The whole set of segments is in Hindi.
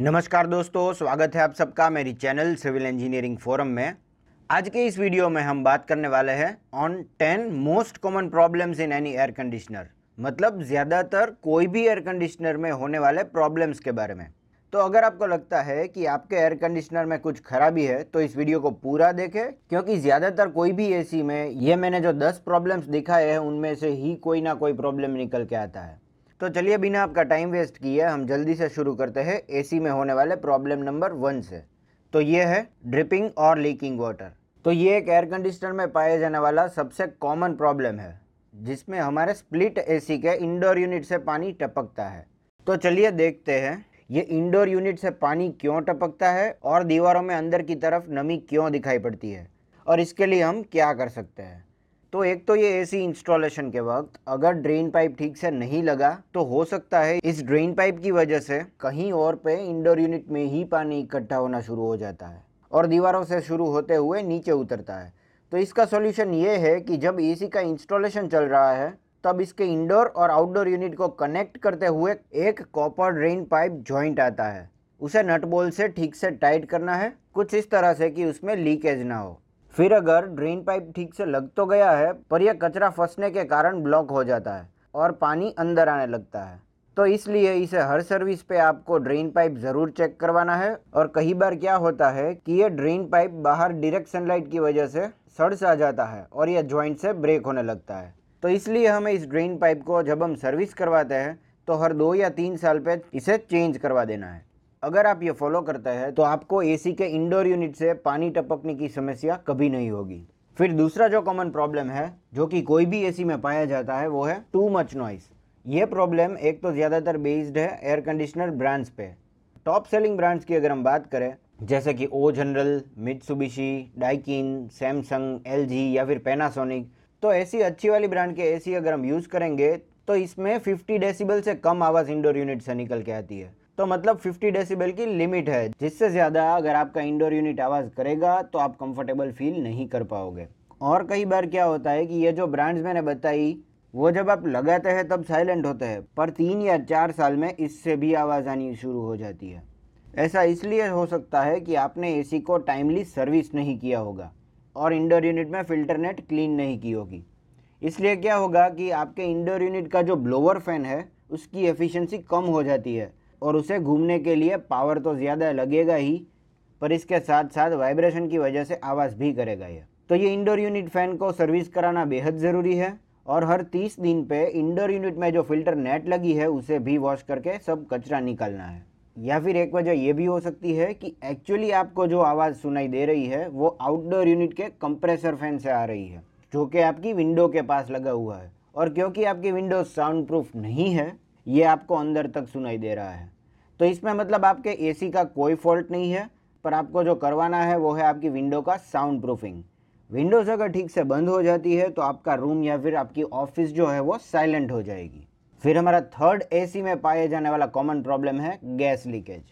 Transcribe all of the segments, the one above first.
नमस्कार दोस्तों स्वागत है आप सबका मेरी चैनल सिविल इंजीनियरिंग फोरम में आज के इस वीडियो में हम बात करने वाले हैं on ten most common problems in any air conditioner मतलब ज़्यादातर कोई भी एयर कंडीशनर में होने वाले प्रॉब्लम्स के बारे में तो अगर आपको लगता है कि आपके एयर कंडीशनर में कुछ खराबी है तो इस वीडियो को पूरा देखें क्योंकि ज़्यादातर कोई भी एसी में ये मैंने जो 10 प्रॉब्लम्स दिखाए हैं उनमें से ही कोई ना कोई प्रॉब्लम निकल के आता है तो चलिए बिना आपका टाइम वेस्ट किए हम जल्दी से शुरू करते हैं एसी में होने वाले प्रॉब्लम नंबर वन से तो ये है ड्रिपिंग और लीकिंग वाटर तो ये एक एयर कंडीशनर में पाया जाने वाला सबसे कॉमन प्रॉब्लम है जिसमें हमारे स्प्लिट एसी के इंडोर यूनिट से पानी टपकता है तो चलिए देखते हैं ये इंडोर यूनिट से पानी क्यों टपकता है और दीवारों में अंदर की तरफ नमी क्यों दिखाई पड़ती है और इसके लिए हम क्या कर सकते हैं तो एक तो ये एसी इंस्टॉलेशन के वक्त अगर ड्रेन पाइप ठीक से नहीं लगा तो हो सकता है इस ड्रेन पाइप की वजह से कहीं और पे इंडोर यूनिट में ही पानी इकट्ठा होना शुरू हो जाता है और दीवारों से शुरू होते हुए नीचे उतरता है तो इसका सॉल्यूशन ये है कि जब एसी का इंस्टॉलेशन चल रहा है तब इसके इंडोर और आउटडोर यूनिट को कनेक्ट करते हुए एक कॉपर ड्रेन पाइप जॉइंट आता है उसे नट बोल से ठीक से टाइट करना है कुछ इस तरह से कि उसमें लीकेज ना हो फिर अगर ड्रेन पाइप ठीक से लग तो गया है पर यह कचरा फंसने के कारण ब्लॉक हो जाता है और पानी अंदर आने लगता है तो इसलिए इसे हर सर्विस पे आपको ड्रेन पाइप ज़रूर चेक करवाना है और कई बार क्या होता है कि यह ड्रेन पाइप बाहर डायरेक्ट सनलाइट की वजह से सड़ सा जाता है और यह जॉइंट से ब्रेक होने लगता है तो इसलिए हमें इस ड्रेन पाइप को जब हम सर्विस करवाते हैं तो हर दो या तीन साल पे इसे चेंज करवा देना है अगर आप ये फॉलो करते हैं तो आपको एसी के इंडोर यूनिट से पानी टपकने की समस्या कभी नहीं होगी फिर दूसरा जो कॉमन प्रॉब्लम है जो कि कोई भी एसी में पाया जाता है वो है टू मच नॉइस ये प्रॉब्लम एक तो ज़्यादातर बेस्ड है एयर कंडीशनर ब्रांड्स पे टॉप सेलिंग ब्रांड्स की अगर हम बात करें जैसे कि O General Mitsubishi Daikin Samsung L या फिर पेनासोनिक तो ऐसी अच्छी वाली ब्रांड के एसी अगर हम यूज़ करेंगे तो इसमें 50 डेसिबल से कम आवाज़ इंडोर यूनिट से निकल के आती है तो मतलब 50 डेसिबल की लिमिट है जिससे ज़्यादा अगर आपका इंडोर यूनिट आवाज़ करेगा तो आप कंफर्टेबल फील नहीं कर पाओगे और कई बार क्या होता है कि ये जो ब्रांड्स मैंने बताई वो जब आप लगाते हैं तब साइलेंट होते हैं पर तीन या चार साल में इससे भी आवाज़ आनी शुरू हो जाती है ऐसा इसलिए हो सकता है कि आपने ए को टाइमली सर्विस नहीं किया होगा और इंडोर यूनिट में फिल्टरनेट क्लीन नहीं की होगी इसलिए क्या होगा कि आपके इंडोर यूनिट का जो ब्लोअर फैन है उसकी एफिशिएंसी कम हो जाती है और उसे घूमने के लिए पावर तो ज़्यादा लगेगा ही पर इसके साथ साथ वाइब्रेशन की वजह से आवाज़ भी करेगा ये तो ये इंडोर यूनिट फ़ैन को सर्विस कराना बेहद ज़रूरी है और हर 30 दिन पे इंडोर यूनिट में जो फिल्टर नेट लगी है उसे भी वॉश करके सब कचरा निकालना है या फिर एक वजह ये भी हो सकती है कि एक्चुअली आपको जो आवाज़ सुनाई दे रही है वो आउटडोर यूनिट के कंप्रेसर फैन से आ रही है जो कि आपकी विंडो के पास लगा हुआ है और क्योंकि आपकी विंडो साउंड प्रूफ नहीं है ये आपको अंदर तक सुनाई दे रहा है तो इसमें मतलब आपके एसी का कोई फॉल्ट नहीं है पर आपको जो करवाना है वो है आपकी विंडो का साउंड प्रूफिंग विंडोज़ अगर ठीक से बंद हो जाती है तो आपका रूम या फिर आपकी ऑफिस जो है वो साइलेंट हो जाएगी फिर हमारा थर्ड एसी में पाया जाने वाला कॉमन प्रॉब्लम है गैस लीकेज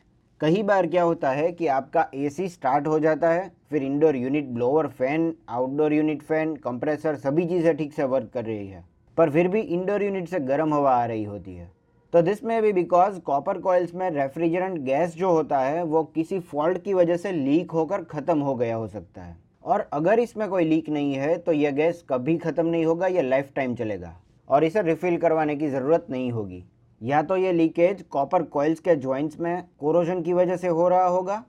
कई बार क्या होता है कि आपका एसी स्टार्ट हो जाता है फिर indoor unit blower fan outdoor unit fan compressor सभी चीज़ें ठीक से वर्क कर रही है पर फिर भी इंडोर यूनिट से गर्म हवा आ रही होती है तो दिस में भी बिकॉज कॉपर कॉयल्स में रेफ्रिजरेंट गैस जो होता है वो किसी फॉल्ट की वजह से लीक होकर ख़त्म हो गया हो सकता है और अगर इसमें कोई लीक नहीं है तो यह गैस कभी ख़त्म नहीं होगा यह लाइफ टाइम चलेगा और इसे रिफ़िल करवाने की ज़रूरत नहीं होगी या तो ये लीकेज कॉपर कॉयल्स के जॉइंट्स में कोरोजन की वजह से हो रहा होगा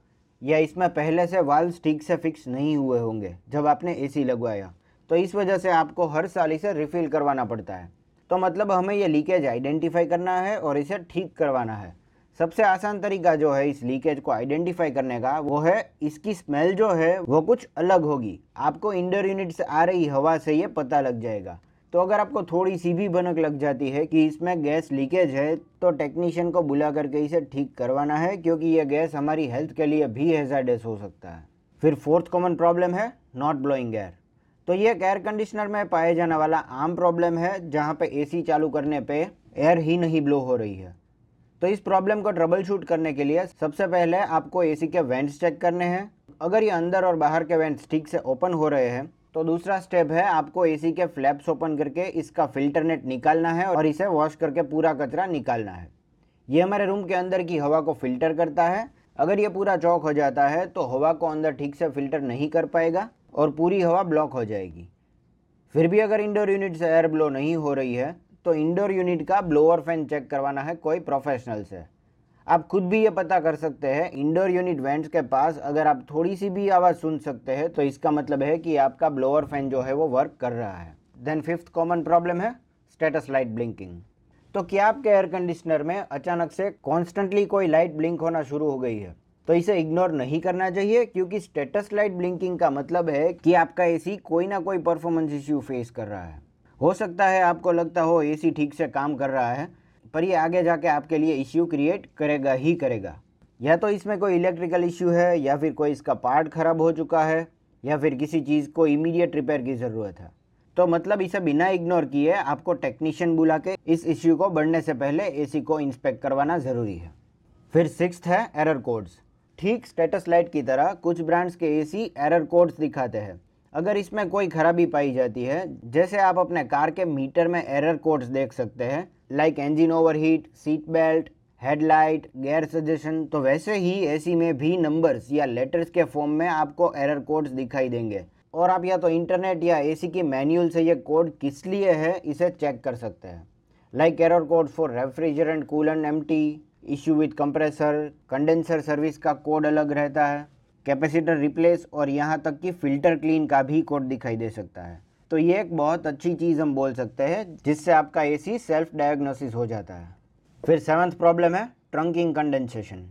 या इसमें पहले से वाल्व ठीक से फिक्स नहीं हुए होंगे जब आपने एसी लगवाया तो इस वजह से आपको हर साल इसे रिफ़िल करवाना पड़ता है तो मतलब हमें ये लीकेज आइडेंटिफाई करना है और इसे ठीक करवाना है सबसे आसान तरीका जो है इस लीकेज को आइडेंटिफाई करने का वो है इसकी स्मेल जो है वो कुछ अलग होगी आपको इंडर यूनिट से आ रही हवा से ये पता लग जाएगा तो अगर आपको थोड़ी सी भी भनक लग जाती है कि इसमें गैस लीकेज है तो टेक्नीशियन को बुला करके इसे ठीक करवाना है क्योंकि ये गैस हमारी हेल्थ के लिए भी हेजाडेस हो सकता है फिर फोर्थ कॉमन प्रॉब्लम है नॉट ब्लोइंग एयर तो ये एयर कंडीशनर में पाए जाने वाला आम प्रॉब्लम है जहाँ पे एसी चालू करने पे एयर ही नहीं ब्लो हो रही है तो इस प्रॉब्लम को ट्रबल शूट करने के लिए सबसे पहले आपको एसी के वेंट्स चेक करने हैं अगर ये अंदर और बाहर के वेंट्स ठीक से ओपन हो रहे हैं तो दूसरा स्टेप है आपको एसी के फ्लैप्स ओपन करके इसका फिल्टरनेट निकालना है और इसे वॉश करके पूरा कचरा निकालना है ये हमारे रूम के अंदर की हवा को फिल्टर करता है अगर ये पूरा चौक हो जाता है तो हवा को अंदर ठीक से फिल्टर नहीं कर पाएगा और पूरी हवा ब्लॉक हो जाएगी फिर भी अगर इंडोर यूनिट से एयर ब्लो नहीं हो रही है तो इंडोर यूनिट का ब्लोअर फैन चेक करवाना है कोई प्रोफेशनल से आप खुद भी ये पता कर सकते हैं इंडोर यूनिट वेंट्स के पास अगर आप थोड़ी सी भी आवाज़ सुन सकते हैं तो इसका मतलब है कि आपका ब्लोअर फैन जो है वो वर्क कर रहा है देन फिफ्थ कॉमन प्रॉब्लम है स्टेटस लाइट ब्लिंकिंग तो क्या आपके एयर कंडीशनर में अचानक से कॉन्स्टेंटली कोई लाइट ब्लिंक होना शुरू हो गई है तो इसे इग्नोर नहीं करना चाहिए क्योंकि स्टेटस लाइट ब्लिंकिंग का मतलब है कि आपका एसी कोई ना कोई परफॉर्मेंस इश्यू फेस कर रहा है हो सकता है आपको लगता हो एसी ठीक से काम कर रहा है पर ये आगे जाके आपके लिए इश्यू क्रिएट करेगा ही करेगा या तो इसमें कोई इलेक्ट्रिकल इश्यू है या फिर कोई इसका पार्ट खराब हो चुका है या फिर किसी चीज़ को इमीडिएट रिपेयर की ज़रूरत है तो मतलब इसे बिना इग्नोर किए आपको टेक्नीशियन बुला के इस इश्यू को बढ़ने से पहले एसी को इंस्पेक्ट करवाना ज़रूरी है फिर सिक्स्थ है एरर कोड्स ठीक स्टेटस लाइट की तरह कुछ ब्रांड्स के एसी एरर कोड्स दिखाते हैं अगर इसमें कोई खराबी पाई जाती है जैसे आप अपने कार के मीटर में एरर कोड्स देख सकते हैं like engine overheat, seat belt headlight gear suggestion तो वैसे ही एसी में भी नंबर्स या लेटर्स के फॉर्म में आपको एरर कोड्स दिखाई देंगे और आप या तो इंटरनेट या एसी की मैनुअल से ये कोड किस लिए है इसे चेक कर सकते हैं like error code for refrigerant coolant M T issue with compressor condenser service का कोड अलग रहता है कैपेसिटर रिप्लेस और यहाँ तक कि फ़िल्टर क्लीन का भी कोड दिखाई दे सकता है तो ये एक बहुत अच्छी चीज़ हम बोल सकते हैं जिससे आपका ए सेल्फ डायग्नोसिस हो जाता है फिर सेवन्थ प्रॉब्लम है ट्रंकिंग कंडेंसेशन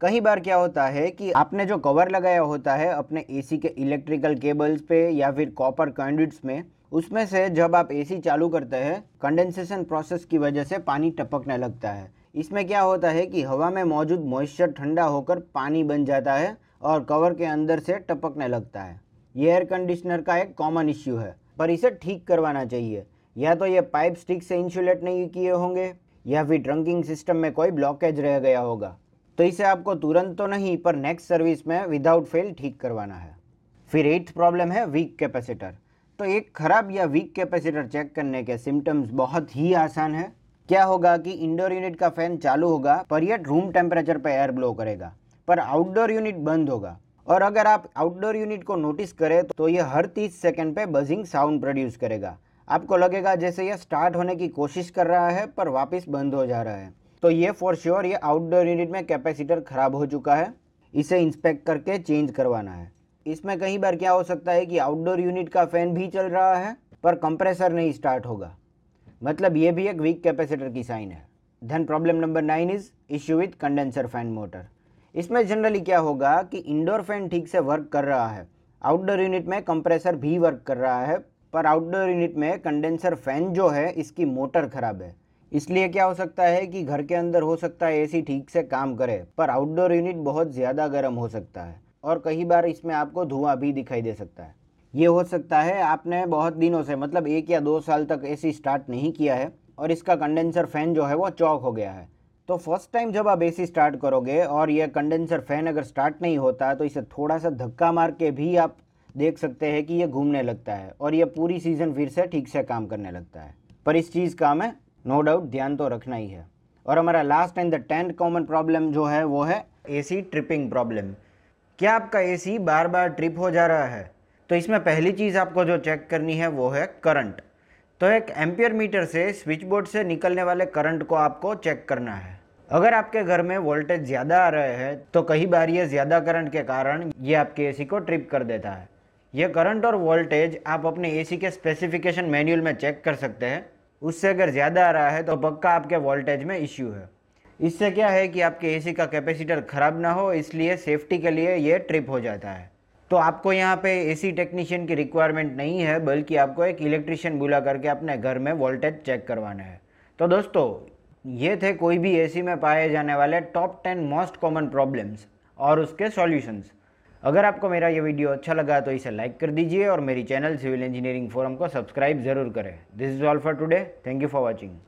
कई बार क्या होता है कि आपने जो कवर लगाया होता है अपने एसी के इलेक्ट्रिकल केबल्स पे या फिर कॉपर कैंडिट्स में उसमें से जब आप एसी चालू करते हैं कंडेंसेशन प्रोसेस की वजह से पानी टपकने लगता है इसमें क्या होता है कि हवा में मौजूद मॉइस्चर ठंडा होकर पानी बन जाता है और कवर के अंदर से टपकने लगता है ये एयर कंडीशनर का एक कॉमन इश्यू है पर इसे ठीक करवाना चाहिए या तो ये पाइप स्टिक से इंसुलेट नहीं किए होंगे या फिर ट्रंकिंग सिस्टम में कोई ब्लॉकेज रह गया होगा तो इसे आपको तुरंत तो नहीं पर नेक्स्ट सर्विस में विदाउट फेल ठीक करवाना है फिर एट्थ प्रॉब्लम है वीक कैपेसिटर तो एक खराब या वीक कैपेसिटर चेक करने के सिम्टम्स बहुत ही आसान है क्या होगा कि इंडोर यूनिट का फैन चालू होगा पर यह रूम टेम्परेचर पर एयर ब्लो करेगा पर आउटडोर यूनिट बंद होगा और अगर आप आउटडोर यूनिट को नोटिस करें तो यह हर 30 सेकंड पे बजिंग साउंड प्रोड्यूस करेगा आपको लगेगा जैसे यह स्टार्ट होने की कोशिश कर रहा है पर वापस बंद हो जा रहा है तो ये फॉर श्योर ये आउटडोर यूनिट में कैपेसिटर खराब हो चुका है इसे इंस्पेक्ट करके चेंज करवाना है इसमें कई बार क्या हो सकता है कि आउटडोर यूनिट का फैन भी चल रहा है पर कंप्रेसर नहीं स्टार्ट होगा मतलब ये भी एक वीक कैपेसिटर की साइन है then problem number nine is issue with condenser fan motor इसमें जनरली क्या होगा कि इंडोर फैन ठीक से वर्क कर रहा है आउटडोर यूनिट में कंप्रेसर भी वर्क कर रहा है पर आउटडोर यूनिट में कंडेंसर फैन जो है इसकी मोटर खराब है इसलिए क्या हो सकता है कि घर के अंदर हो सकता है एसी ठीक से काम करे पर आउटडोर यूनिट बहुत ज़्यादा गर्म हो सकता है और कई बार इसमें आपको धुआं भी दिखाई दे सकता है ये हो सकता है आपने बहुत दिनों से मतलब एक या दो साल तक एसी स्टार्ट नहीं किया है और इसका कंडेंसर फ़ैन जो है वो चौक हो गया है तो फर्स्ट टाइम जब आप एसी स्टार्ट करोगे और यह कंडेंसर फ़ैन अगर स्टार्ट नहीं होता तो इसे थोड़ा सा धक्का मार के भी आप देख सकते हैं कि ये घूमने लगता है और यह पूरी सीज़न फिर से ठीक से काम करने लगता है पर इस चीज़ का हमें नो डाउट ध्यान तो रखना ही है और हमारा last and the tenth common problem जो है वो है एसी ट्रिपिंग प्रॉब्लम क्या आपका एसी बार बार ट्रिप हो जा रहा है तो इसमें पहली चीज़ आपको जो चेक करनी है वो है करंट तो एक एम्पियर मीटर से स्विच बोर्ड से निकलने वाले करंट को आपको चेक करना है अगर आपके घर में वोल्टेज ज़्यादा आ रहे हैं तो कई बार ये ज़्यादा करंट के कारण ये आपके एसी को ट्रिप कर देता है ये करंट और वोल्टेज आप अपने एसी के स्पेसिफिकेशन मैनुअल में चेक कर सकते हैं उससे अगर ज़्यादा आ रहा है तो पक्का आपके वोल्टेज में इश्यू है इससे क्या है कि आपके एसी का कैपेसिटर ख़राब ना हो इसलिए सेफ्टी के लिए ये ट्रिप हो जाता है तो आपको यहाँ पे एसी टेक्नीशियन की रिक्वायरमेंट नहीं है बल्कि आपको एक इलेक्ट्रिशियन बुला करके अपने घर में वोल्टेज चेक करवाना है तो दोस्तों ये थे कोई भी एसी में पाए जाने वाले top ten most common problems और उसके सॉल्यूशंस अगर आपको मेरा ये वीडियो अच्छा लगा तो इसे लाइक कर दीजिए और मेरी चैनल सिविल इंजीनियरिंग फोरम को सब्सक्राइब जरूर करें this is all for today thank you for watching